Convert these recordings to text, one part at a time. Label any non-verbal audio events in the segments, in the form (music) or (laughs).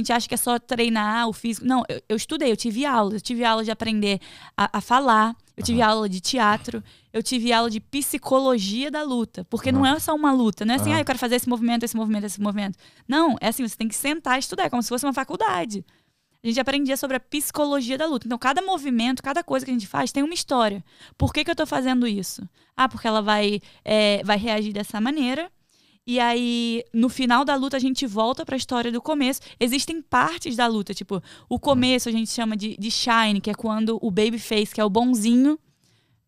gente acha que é só treinar o físico. Não, eu, eu estudei, eu tive aula. Eu tive aula de aprender a, a falar, eu tive uhum. aula de teatro, eu tive aula de psicologia da luta. Porque uhum. não é só uma luta, não é assim, ah, eu quero fazer esse movimento, esse movimento, esse movimento. Não, é assim, você tem que sentar e estudar, é como se fosse uma faculdade. A gente aprendia sobre a psicologia da luta. Então, cada movimento, cada coisa que a gente faz tem uma história. Por que, que eu estou fazendo isso? Ah, porque ela vai, é, vai reagir dessa maneira e aí, no final da luta, a gente volta para a história do começo. Existem partes da luta, tipo, o começo a gente chama de, de shine, que é quando o babyface, que é o bonzinho,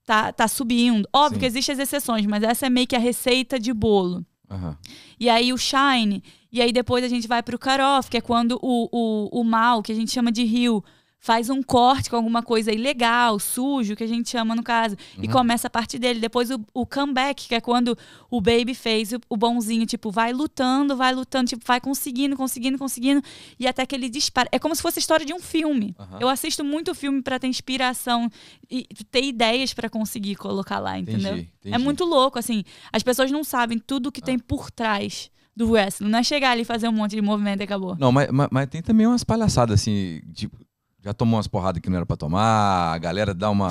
tá, tá subindo. Óbvio Sim. que existem as exceções, mas essa é meio que a receita de bolo. Uhum. E aí o shine, e aí depois a gente vai pro cut-off, que é quando o, o, o mal, que a gente chama de rio, faz um corte com alguma coisa ilegal, sujo, que a gente chama no caso, uhum. e começa a parte dele. Depois o, o, comeback, que é quando o baby fez o, o, bonzinho, tipo, vai lutando, vai lutando, tipo, vai conseguindo, conseguindo, conseguindo, e até que ele dispara. É como se fosse a história de um filme. Uhum. Eu assisto muito filme para ter inspiração e ter ideias para conseguir colocar lá, entendeu? É entendi, entendi. É muito louco, assim. As pessoas não sabem tudo que ah. tem por trás do wrestling. Não é chegar ali e fazer um monte de movimento e acabou. Não, mas, mas, mas, tem também umas palhaçadas, assim, tipo, já tomou umas porradas que não era pra tomar, a galera dá uma.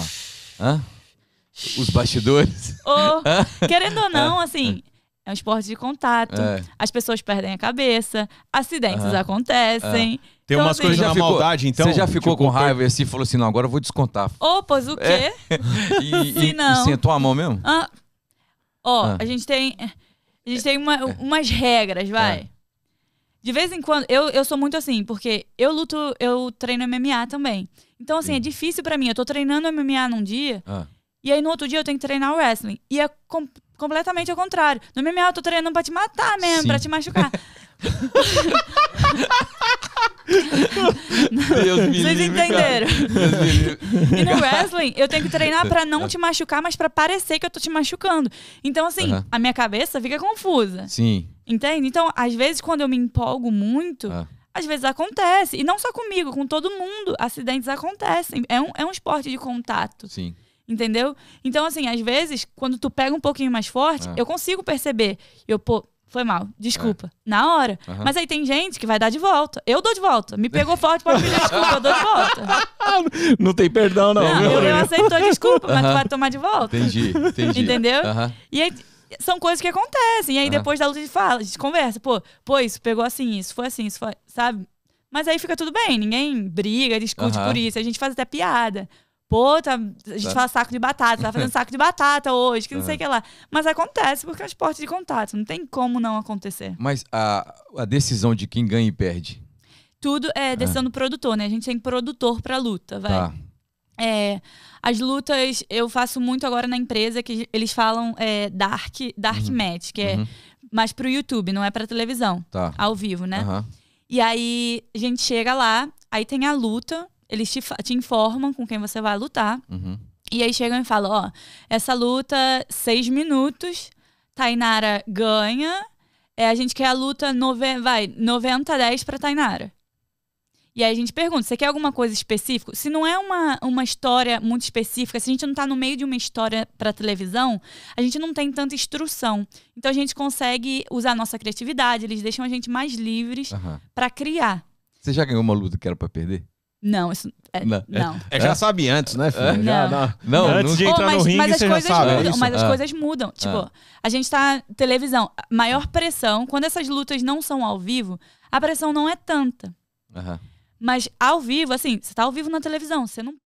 Hã? Os bastidores. Oh, (laughs) querendo ou não, assim, é um esporte de contato. É. As pessoas perdem a cabeça, acidentes acontecem. Então, tem umas assim, coisas de na ficou, maldade, então. Você já ficou tipo, com raiva e assim falou assim: não, agora eu vou descontar. opa oh, pois o quê? É. (laughs) e, e, E sentou a mão mesmo? Ó, ah. oh, ah. a gente tem. A gente tem uma, umas regras, vai. De vez em quando, eu, eu sou muito assim, porque eu luto, eu treino MMA também. Então, assim, é Sim. é difícil para mim. Eu tô treinando MMA num dia, ah. e aí no outro dia eu tenho que treinar o wrestling. E é com, completamente ao contrário. No MMA eu tô treinando pra te matar mesmo, Sim. pra te machucar. (laughs) (laughs) Vocês entenderam? (laughs) e no wrestling, eu tenho que treinar para não te machucar, mas para parecer que eu tô te machucando. Então, assim, a minha cabeça fica confusa. Sim. Entende? Então, às vezes, quando eu me empolgo muito, ah. às vezes acontece. E não só comigo, com todo mundo. Acidentes acontecem. É um, é um esporte de contato. Sim. Entendeu? Então, assim, às vezes, quando tu pega um pouquinho mais forte, ah. eu consigo perceber. Eu, pô, foi mal, desculpa. É. Na hora. Uhum. Mas aí tem gente que vai dar de volta. Eu dou de volta. Me pegou forte, pode pedir desculpa, eu dou de volta. (laughs) Não tem perdão, não. não eu, eu aceito a desculpa, uhum. mas tu vai tomar de volta. Entendi, entendi. Entendeu? Uhum. E aí, são coisas que acontecem. E aí uhum. depois da luta a gente fala, a gente conversa. Pô, pô, isso pegou assim, isso foi assim, isso foi, sabe? Mas aí fica tudo bem, ninguém briga, discute uhum. por isso. A gente faz até piada. Pô, tá, a gente tá. fala saco de batata, tá fazendo (laughs) saco de batata hoje, que não uhum. sei o é. que lá. Mas acontece porque é um esporte de contato, não tem como não acontecer. Mas a, a decisão de quem ganha e perde? Tudo é decisão é. do produtor, né? A gente tem produtor pra luta, vai. Tá. É, as lutas eu faço muito agora na empresa que eles falam é, dark, dark uhum. match, que é uhum. é mais pro YouTube, não é pra televisão. Tá. Ao vivo, né? Uhum. E aí a gente chega lá, aí tem a luta, eles te, te informam com quem você vai lutar. Uhum. E aí chegam e falam, ó, essa luta, seis minutos, Tainara ganha. É, a gente quer a luta nove, vai, 90 a 10 pra Tainara. E aí a gente pergunta: você quer alguma coisa específica? Se não é uma, uma história muito específica, se a gente não está no meio de uma história para televisão, a gente não tem tanta instrução. Então a gente consegue usar a nossa criatividade, eles deixam a gente mais livres uhum. para criar. Você já ganhou uma luta que era para perder? Não, isso. É, não. não. É, é já sabe antes, né, filho? Não. É? Já, não. não. não, antes de entrar oh, mas, no ringue, mas as coisas sabe, é Mudam, é mas as ah. coisas mudam. Ah. Tipo, ah. a gente tá. Televisão, maior ah. pressão. Quando essas lutas não são ao vivo, a pressão não é tanta. Aham. Mas ao vivo, assim, você tá ao vivo na televisão, você não